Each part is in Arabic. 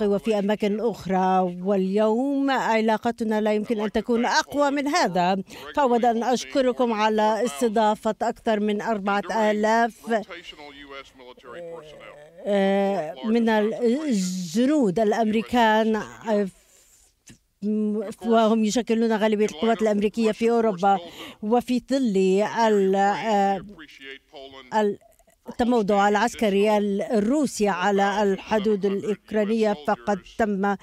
وفي أماكن أخرى واليوم علاقتنا لا يمكن أن تكون أقوى من هذا فأود أن أشكركم على استضافة أكثر من أربعة آلاف آه، من الجنود الأمريكان آه، وهم يشكلون غالبية القوات الأمريكية في أوروبا وفي ظل ال آه، التموضع العسكري الروسي على الحدود الأوكرانية فقد تم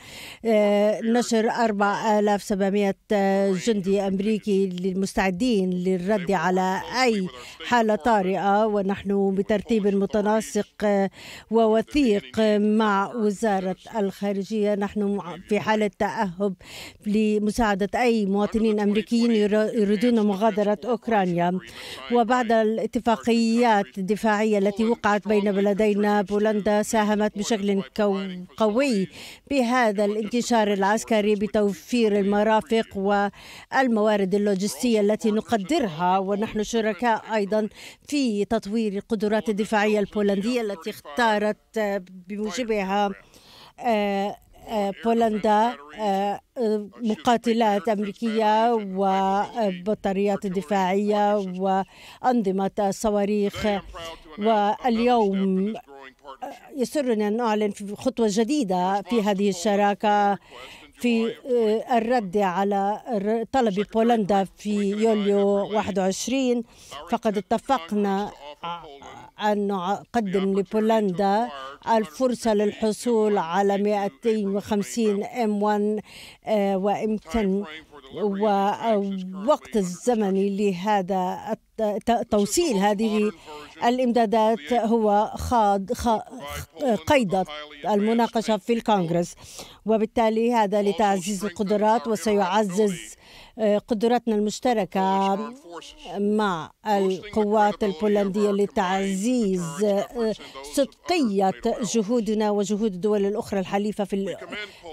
آه، نشر 4700 آه، جندي أمريكي للمستعدين للرد على أي حالة طارئة ونحن بترتيب متناسق آه، ووثيق مع وزارة الخارجية نحن في حالة تأهب لمساعدة أي مواطنين أمريكيين يريدون مغادرة أوكرانيا وبعد الاتفاقيات الدفاعية النووية التي وقعت بين بلدينا بولندا ساهمت بشكل قوي بهذا الانتشار العسكري بتوفير المرافق والموارد اللوجستية التي نقدرها ونحن شركاء أيضا في تطوير القدرات الدفاعية البولندية التي اختارت بموجبها آه، بولندا آه، مقاتلات أمريكية وبطاريات دفاعية وأنظمة صواريخ واليوم آه، يسرني أن أعلن خطوة جديدة في هذه الشراكة في آه، الرد على طلب بولندا في يوليو 21 فقد اتفقنا أن نقدم لبولندا الفرصة للحصول على 250 M1 و M10 والوقت الزمني لهذا توصيل هذه الامدادات هو خاض قيد المناقشه في الكونغرس وبالتالي هذا لتعزيز القدرات وسيعزز قدراتنا المشتركة مع القوات البولندية لتعزيز آه، صدقية جهودنا وجهود الدول الأخرى الحليفة في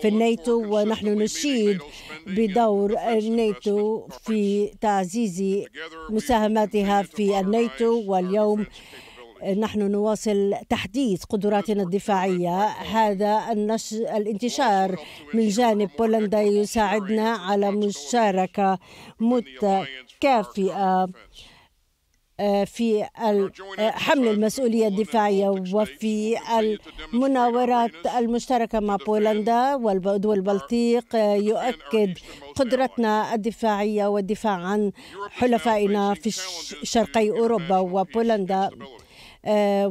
في الناتو ونحن نشيد بدور الناتو في تعزيز مساهماتها في الناتو واليوم نحن نواصل تحديث قدراتنا الدفاعية هذا النش... الانتشار من جانب بولندا يساعدنا على مشاركة متكافئة آه، في آه، حمل المسؤولية الدفاعية وفي المناورات المشتركة مع بولندا والدول البلطيق آه، يؤكد قدرتنا الدفاعية والدفاع عن حلفائنا في شرقي أوروبا وبولندا آه،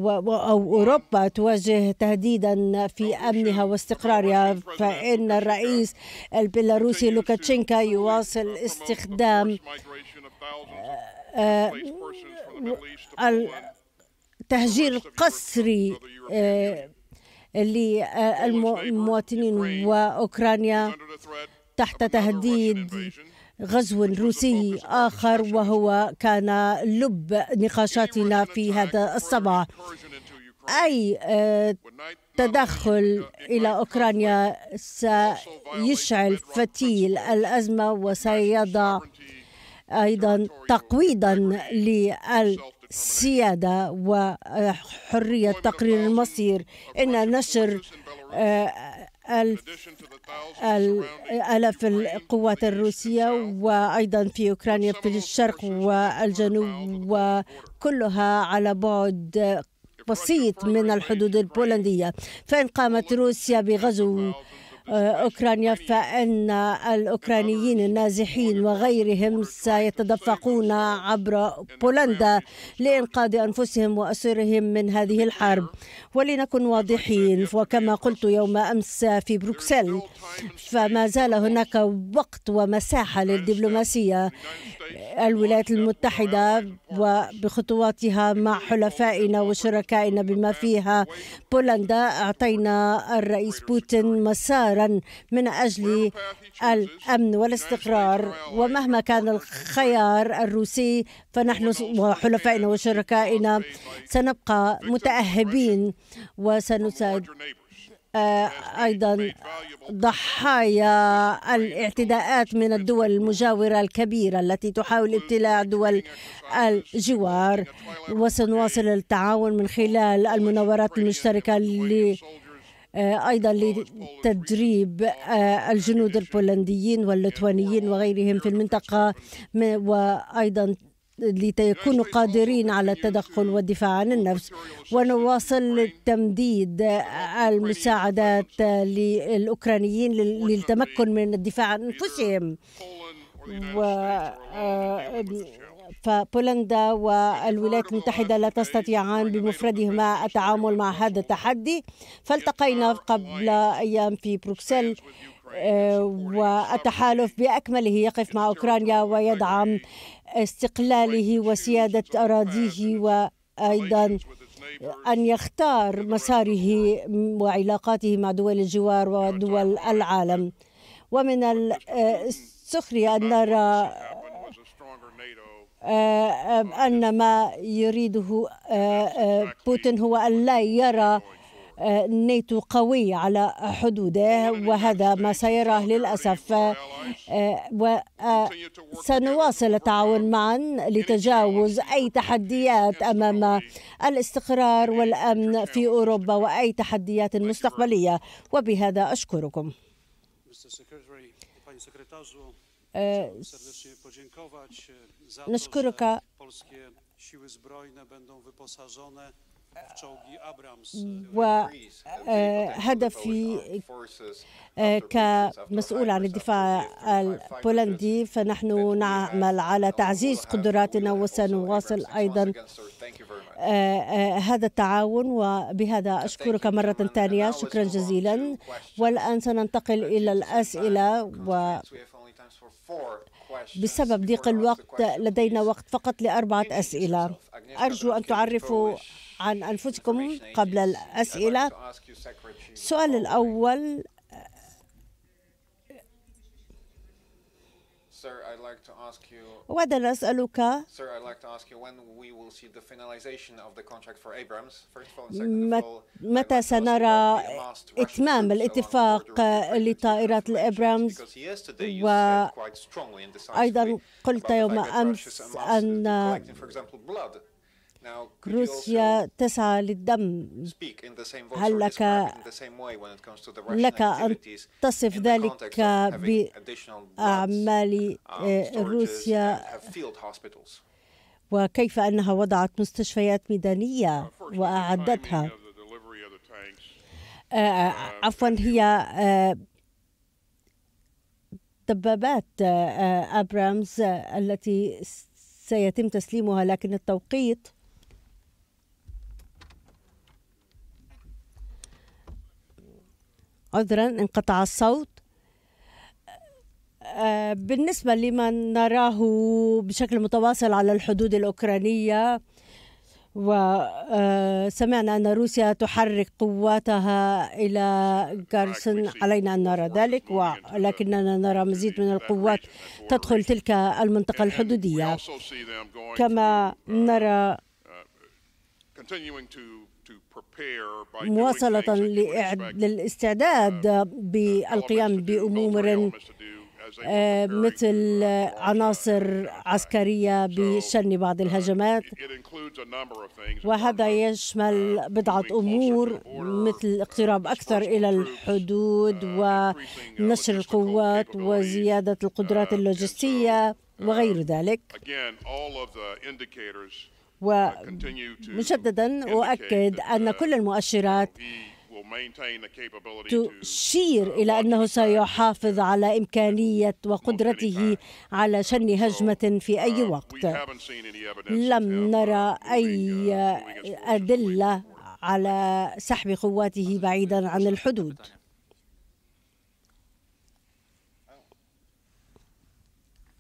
أو أوروبا تواجه تهديدا في أمنها واستقرارها فإن الرئيس البيلاروسي لوكاتشينكا يواصل استخدام آه، آه، التهجير القسري للمواطنين وأوكرانيا تحت تهديد غزو روسي آخر وهو كان لب نقاشاتنا في هذا الصباح أي آه، تدخل إلى أوكرانيا سيشعل فتيل الأزمة وسيضع أيضا تقويضا لل سيادة وحرية تقرير المصير إن نشر آه، ألف القوات الروسية وأيضا في أوكرانيا في الشرق والجنوب وكلها على بعد بسيط من الحدود البولندية فإن قامت روسيا بغزو أوكرانيا فإن الأوكرانيين النازحين وغيرهم سيتدفقون عبر بولندا لإنقاذ أنفسهم وأسرهم من هذه الحرب ولنكن واضحين وكما قلت يوم أمس في بروكسل فما زال هناك وقت ومساحة للدبلوماسية الولايات المتحدة وبخطواتها مع حلفائنا وشركائنا بما فيها بولندا أعطينا الرئيس بوتين مسار جدارا من أجل الأمن والاستقرار ومهما كان الخيار الروسي فنحن وحلفائنا وشركائنا سنبقى متأهبين وسنساعد آه، ايضا ضحايا الاعتداءات من الدول المجاوره الكبيره التي تحاول ابتلاع دول الجوار وسنواصل التعاون من خلال المناورات المشتركه آه، أيضا لتدريب آه، الجنود البولنديين واللتوانيين وغيرهم في المنطقة وأيضا ليكونوا قادرين على التدخل والدفاع عن النفس ونواصل تمديد المساعدات للأوكرانيين للتمكن من الدفاع عن أنفسهم و آه، فبولندا والولايات المتحدة لا تستطيعان بمفردهما التعامل مع هذا التحدي فالتقينا قبل أيام في بروكسل آه، والتحالف بأكمله يقف مع أوكرانيا ويدعم استقلاله وسيادة أراضيه وأيضا أن يختار مساره وعلاقاته مع دول الجوار ودول العالم ومن آه، السخرية أن نرى آه، آه، أن ما يريده آه، بوتين هو أن لا يرى ناتو قوي على حدوده وهذا ما سيراه للأسف وسنواصل التعاون معا لتجاوز أي تحديات أمام الاستقرار والأمن في أوروبا وأي تحديات مستقبلية وبهذا أشكركم نشكرك وهدفي كمسؤول عن الدفاع البولندي فنحن نعمل على تعزيز قدراتنا وسنواصل أيضا e, e, هذا التعاون وبهذا أشكرك مرة ثانية شكرا جزيلا والآن سننتقل إلى الأسئلة و بسبب ضيق الوقت لدينا وقت فقط لأربعة أسئلة أرجو أن تعرفوا عن أنفسكم قبل الأسئلة السؤال الأول Sir, I'd like to ask you. وعدنا أسألك. Sir, I'd like to ask you when we will see the finalization of the contract for Abrams. First of all, and second of all. متى سنرى إتمام الاتفاق لطائرات الإبرامز وأيضا قلت يوم أمس أن روسيا تسعى للدم هل لك لك أن تصف ذلك بأعمال um, آه، روسيا وكيف أنها وضعت مستشفيات ميدانية uh, وأعدتها آه، آه، uh, عفوا هي دبابات أبرامز التي سيتم تسليمها لكن التوقيت عذرا انقطع الصوت آه، بالنسبة لمن نراه بشكل متواصل على الحدود الأوكرانية وسمعنا آه، أن روسيا تحرك قواتها إلى جارسون آه، علينا أن نرى ذلك ولكننا نرى مزيد من القوات تدخل تلك المنطقة الحدودية كما uh, نرى uh, مواصلة للاستعداد uh, بالقيام uh, بأمور آه، مثل uh, عناصر عسكرية بشن بعض الهجمات وهذا يشمل بضعة أمور مثل اقتراب أكثر إلى الحدود ونشر القوات وزيادة القدرات اللوجستية وغير ذلك ومجددا أؤكد أن كل المؤشرات تشير إلى أنه سيحافظ على إمكانية وقدرته على شن هجمة في أي وقت لم نرى أي أدلة على سحب قواته بعيدا عن الحدود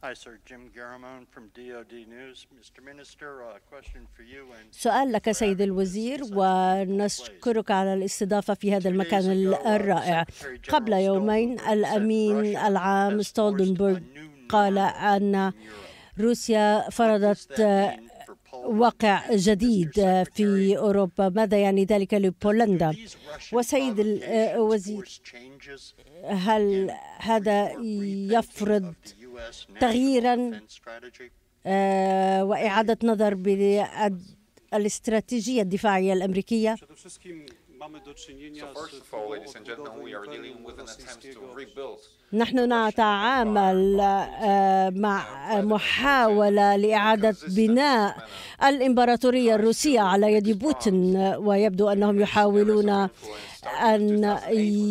Hi, sir. Jim Garamone from DoD News. Mr. Minister, a uh, question for you and سؤال لك سيد الوزير ونشكرك على الاستضافة في هذا المكان uh, الرائع. قبل يومين الأمين العام ستولدنبرغ قال أن روسيا فرضت واقع جديد في أوروبا ماذا يعني ذلك لبولندا وسيد الوزير هل هذا يفرض تغييرا آه، وإعادة نظر بالاستراتيجية الدفاعية الأمريكية نحن نتعامل مع محاولة لإعادة بناء الإمبراطورية الروسية على يد بوتين ويبدو أنهم يحاولون أن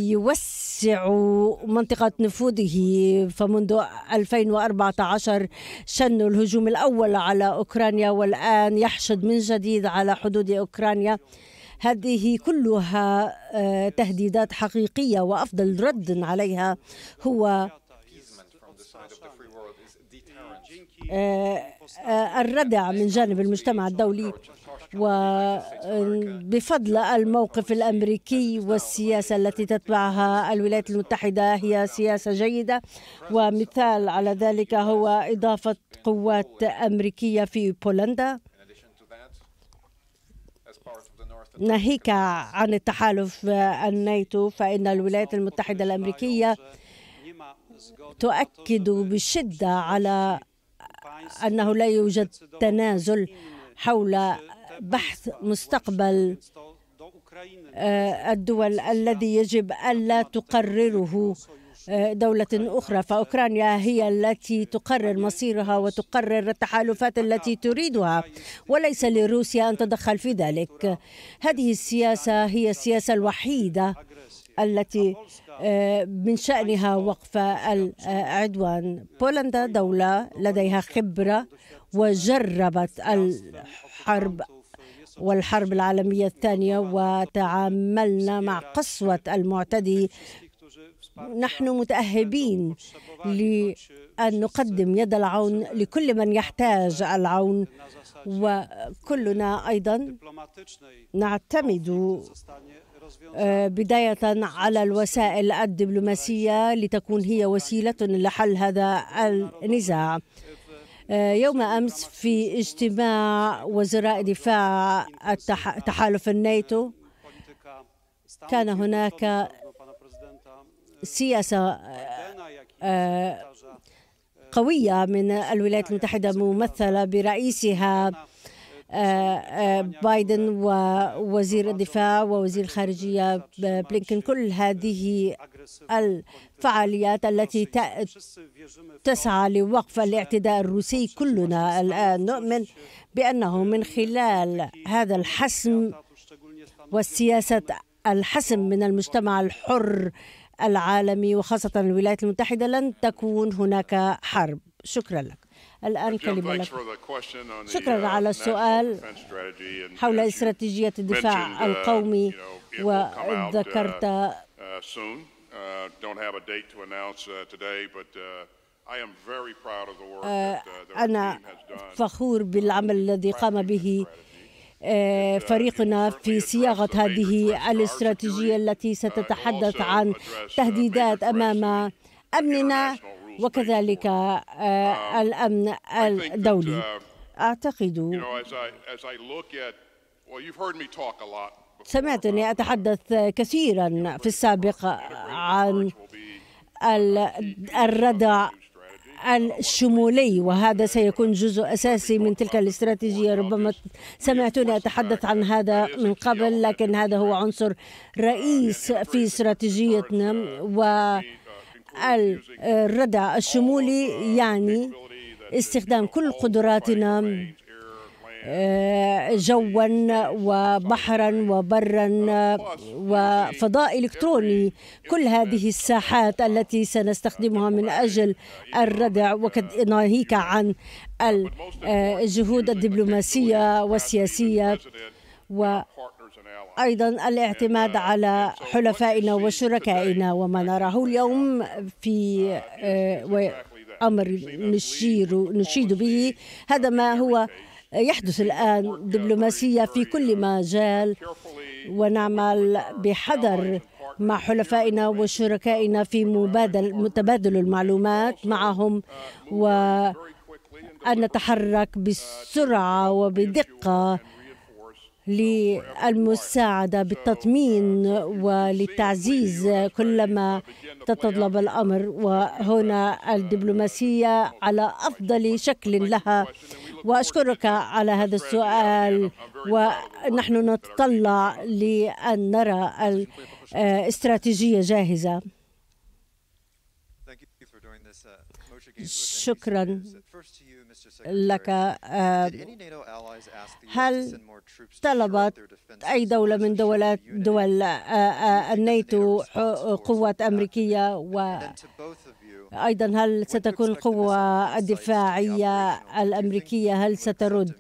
يوسعوا منطقة نفوذه فمنذ 2014 شنوا الهجوم الأول على أوكرانيا والآن يحشد من جديد على حدود أوكرانيا هذه كلها آه، تهديدات حقيقية وأفضل رد عليها هو آه، آه، الردع من جانب المجتمع الدولي وبفضل الموقف الامريكي والسياسه التي تتبعها الولايات المتحده هي سياسه جيده ومثال على ذلك هو اضافه قوات امريكيه في بولندا ناهيك عن التحالف الناتو فإن الولايات المتحدة الأمريكية تؤكد بشدة على أنه لا يوجد تنازل حول بحث مستقبل آه، الدول الذي يجب ألا تقرره دولة أخرى فأوكرانيا هي التي تقرر مصيرها وتقرر التحالفات التي تريدها وليس لروسيا أن تتدخل في ذلك هذه السياسة هي السياسة الوحيدة التي آه، من شأنها وقف العدوان بولندا دولة لديها خبرة وجربت الحرب والحرب العالمية الثانية وتعاملنا مع قسوة المعتدي نحن متأهبين لأن نقدم يد العون لكل من يحتاج العون وكلنا أيضا نعتمد آه، بداية على الوسائل الدبلوماسية لتكون هي وسيلة لحل هذا النزاع آه، يوم أمس في اجتماع وزراء دفاع تحالف الناتو كان هناك سياسة آه، آه، قوية من الولايات المتحدة ممثلة برئيسها آه، بايدن ووزير الدفاع ووزير الخارجية بلينكن كل هذه الفعاليات التي تسعى لوقف الاعتداء الروسي كلنا الآن نؤمن بأنه من خلال هذا الحسم والسياسة الحسم من المجتمع الحر العالمي وخاصة الولايات المتحدة لن تكون هناك حرب شكرا لك الآن كلمة لك شكرا uh, على السؤال حول استراتيجية الدفاع uh, القومي uh, وذكرت أنا فخور بالعمل الذي قام به آه، فريقنا في صياغة هذه الاستراتيجية التي ستتحدث عن تهديدات أمام أمننا وكذلك آه، الأمن الدولي أعتقد سمعتني أتحدث كثيرا في السابق عن الردع الشمولي وهذا سيكون جزء أساسي من تلك الاستراتيجية ربما سمعتني أتحدث عن هذا من قبل لكن هذا هو عنصر رئيس في استراتيجيتنا والردع الشمولي يعني استخدام كل قدراتنا جوا وبحرا وبرا وفضاء الكتروني كل هذه الساحات التي سنستخدمها من اجل الردع وناهيك عن الجهود الدبلوماسيه والسياسيه وايضا الاعتماد على حلفائنا وشركائنا وما نراه اليوم في آه، امر نشير نشيد به هذا ما هو يحدث الآن دبلوماسية في كل مجال ونعمل بحذر مع حلفائنا وشركائنا في مبادل متبادل المعلومات معهم وأن نتحرك بسرعة وبدقة للمساعدة بالتطمين وللتعزيز كلما تتطلب الأمر وهنا الدبلوماسية على أفضل شكل لها وأشكرك على هذا السؤال ونحن نتطلع لأن نرى الاستراتيجية جاهزة شكرا لك هل طلبت أي دولة من دولات دول آه، آه، الناتو قوات أمريكية و أيضا هل ستكون القوة الدفاعية الأمريكية هل سترد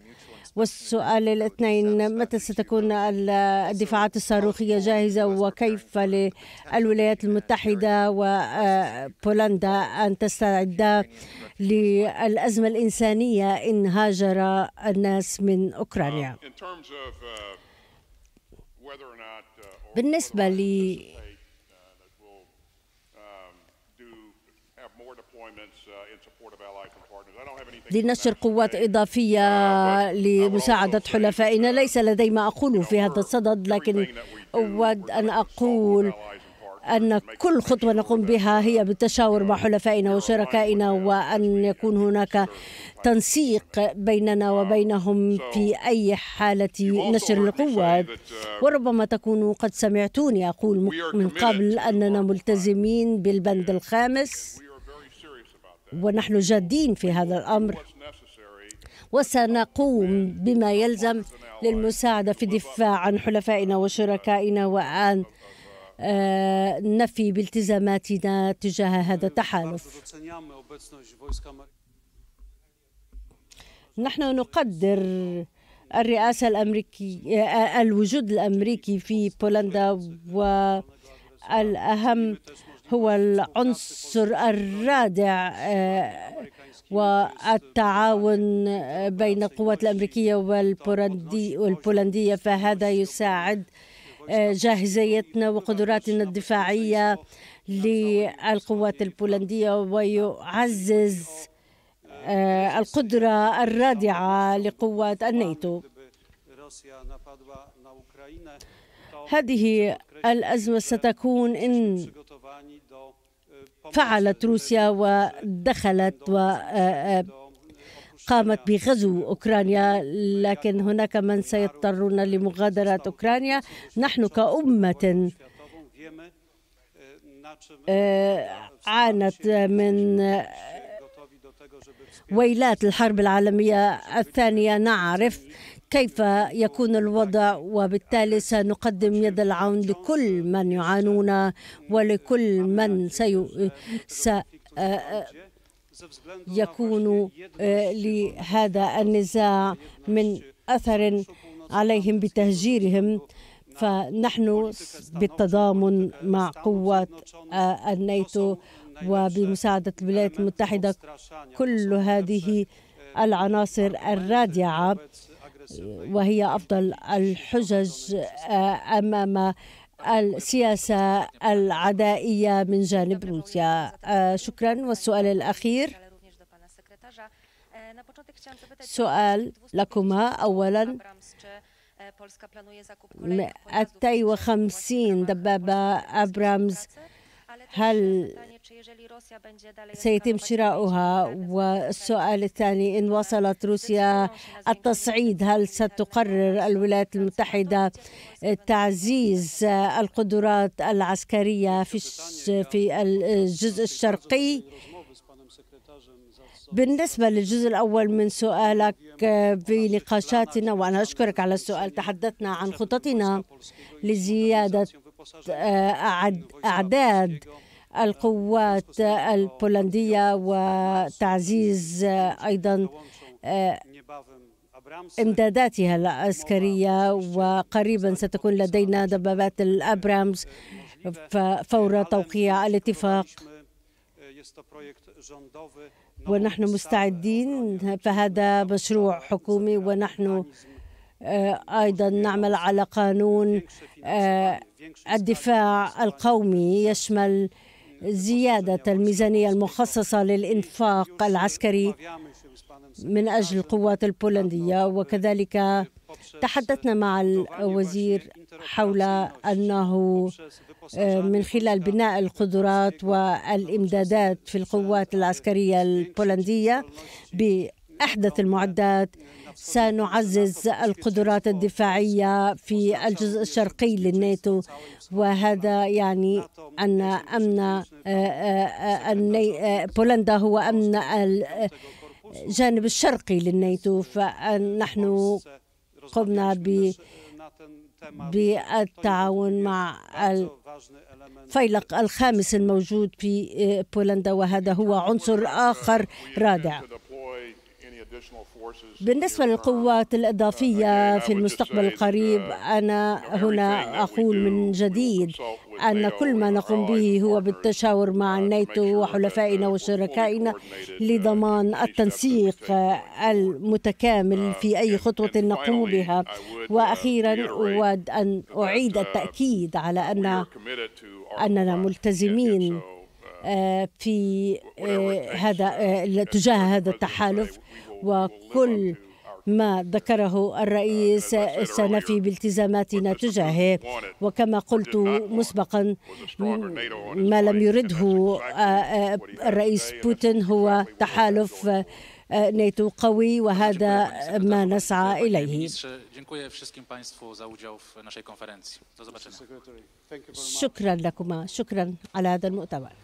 والسؤال الاثنين متى ستكون الدفاعات الصاروخية جاهزة وكيف للولايات المتحدة وبولندا أن تستعد للأزمة الإنسانية إن هاجر الناس من أوكرانيا uh, uh, بالنسبة لي uh, لنشر قوات إضافية لمساعدة حلفائنا ليس لدي ما أقوله في هذا الصدد لكن أود أن أقول أن كل خطوة نقوم بها هي بالتشاور مع حلفائنا وشركائنا وأن يكون هناك تنسيق بيننا وبينهم في أي حالة نشر القوات وربما تكونوا قد سمعتوني أقول من قبل أننا ملتزمين بالبند الخامس ونحن جادين في هذا الأمر وسنقوم بما يلزم للمساعدة في الدفاع عن حلفائنا وشركائنا وأن آه، نفي بالتزاماتنا تجاه هذا التحالف نحن نقدر الرئاسة الأمريكي آه، الوجود الأمريكي في بولندا والأهم هو العنصر الرادع آه، والتعاون آه، بين القوات الأمريكية والبولندية فهذا يساعد آه، جاهزيتنا وقدراتنا الدفاعية للقوات البولندية ويعزز القدرة الرادعة لقوات الناتو هذه الأزمة ستكون إن فعلت روسيا ودخلت و قامت بغزو اوكرانيا لكن هناك من سيضطرون لمغادره اوكرانيا نحن كامه عانت من ويلات الحرب العالميه الثانيه نعرف كيف يكون الوضع وبالتالي سنقدم يد العون لكل من يعانون ولكل من سي... س... يكون لهذا النزاع من أثر عليهم بتهجيرهم فنحن بالتضامن مع قوة الناتو وبمساعدة الولايات المتحدة كل هذه العناصر الرادعة وهي أفضل الحجج آه، أمام السياسة العدائية من جانب روسيا آه، شكرا والسؤال الأخير سؤال لكما أولا 250 دبابة أبرامز هل سيتم شراؤها والسؤال الثاني إن وصلت روسيا التصعيد هل ستقرر الولايات المتحدة تعزيز القدرات العسكرية في في الجزء الشرقي بالنسبة للجزء الأول من سؤالك في نقاشاتنا وأنا أشكرك على السؤال تحدثنا عن خططنا لزيادة آه، أعداد القوات البولندية وتعزيز أيضا آه، امداداتها العسكرية وقريبا ستكون لدينا دبابات الأبرامز فور توقيع الاتفاق ونحن مستعدين فهذا مشروع حكومي ونحن آه، ايضا نعمل على قانون آه، الدفاع القومي يشمل زيادة الميزانية المخصصة للإنفاق العسكري من أجل القوات البولندية وكذلك تحدثنا مع الوزير حول أنه آه، من خلال بناء القدرات والإمدادات في القوات العسكرية البولندية بأحدث المعدات سنعزز القدرات الدفاعية في الجزء الشرقي للناتو وهذا يعني أن أمن آه، آه، آه، بولندا هو أمن الجانب الشرقي للناتو فنحن قمنا ب بالتعاون مع الفيلق الخامس الموجود في بولندا وهذا هو عنصر آخر رادع بالنسبة للقوات uh, الإضافية في المستقبل القريب uh, أنا هنا أقول من جديد أن كل ما نقوم به هو بالتشاور uh, مع الناتو وحلفائنا وشركائنا لضمان التنسيق المتكامل في أي خطوة نقوم بها وأخيرا أود أن أعيد التأكيد على أن أننا ملتزمين آه، في آه، هذا آه، تجاه هذا التحالف وكل ما ذكره الرئيس سنفي بالتزاماتنا تجاهه وكما قلت مسبقا ما لم يرده آه، آه، الرئيس بوتين هو تحالف آه، ناتو قوي وهذا ما نسعى إليه شكرا لكما شكرا على هذا المؤتمر